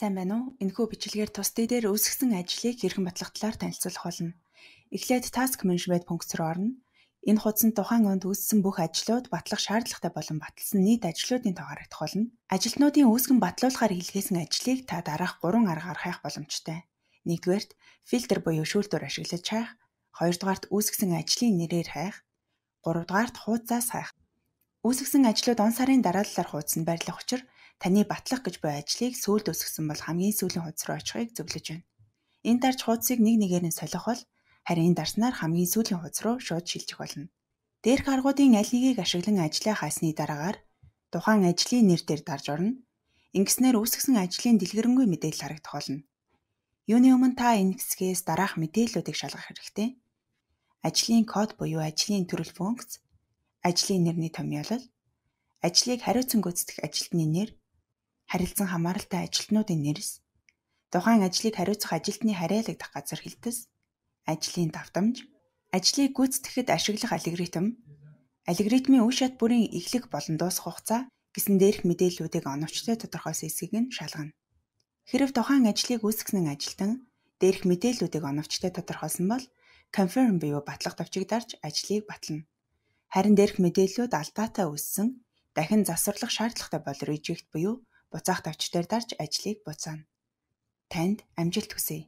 Сайн байна уу? Энэхүү бичлэгээр тус дээр үүсгэсэн ажлыг хэрхэн ботлох талаар танилцуулах болно. Эхлээд task management пункт рүү орно. Энэ хуудсанд тухайн онд үүссэн бүх ажлууд батлах шаардлагатай болон батлсан нийт ажлуудын тоо харагдах болно. Ажилтнуудын үүсгэн батлуулахаар хэлгээсэн ажлыг та дараах 3 аргаар хайх боломжтой. 1-дүгээрт фильтр буюу шүүлтүр ашиглаж хайх, 2-дугаарт үүсгэсэн ажлын нэрээр хайх, 3-дугаарт хуудасаас хайх. Үүсгэсэн ажлууд он сарын дараалалаар хуудсанд байрлах учраа таны батлах гэж буй ажлыг сүүлд өсгсөн бол хамгийн сүүлийн хуудас руу очихыг зөвлөж байна. Энэ дарж хуудсыг нэг нэгээр нь солих бол харин энэ дарснаар хамгийн сүүлийн хуудас руу шууд шилжих болно. Дээрх аргуудын аль нэгийг ашиглан ажлаа хаасны дараагаар тухайн ажлын нэр дээр дарж орно. Ингэснээр үүсгэсэн ажлын дэлгэрэнгүй мэдээлэл харагдах болно. Юуны өмнө та энэ хэсгээс дараах мэдээллүүдийг шалгах хэрэгтэй. Ажлын код буюу ажлын төрөл функц, ажлын нэрний томьёолол, ажлыг хариуцсан гүйцэтгэх ажилтны нэр, харилцан хамааралтай ажилтнуудын нэрс, тухайн ажлыг хариуцах ажилтны хариалагдах газар хилтэс, ажлын давтамж, ажлыг гүйцэтгэхэд ашиглах алгоритм, алгоритмын үе шат бүрийн эхлэх болон дуусах хугацаа гэсэн дээрх мэдээллүүдийг оновчтой тодорхойсон хэсгийг нь шалгана. Хэрв тухайн ажлыг үүсгэсэн ажилтан дээрх мэдээллүүдийг оновчтой тодорхойсон бол confirm буюу батлах товчиг дарж ажлыг батлана. Харин дээрх мэдээллүүд алдаатай үссэн дахин засварлах шаардлагатай бол режект буюу буцаах давчдаар дарж ажлыг буцаана. Танд амжилт хүсье.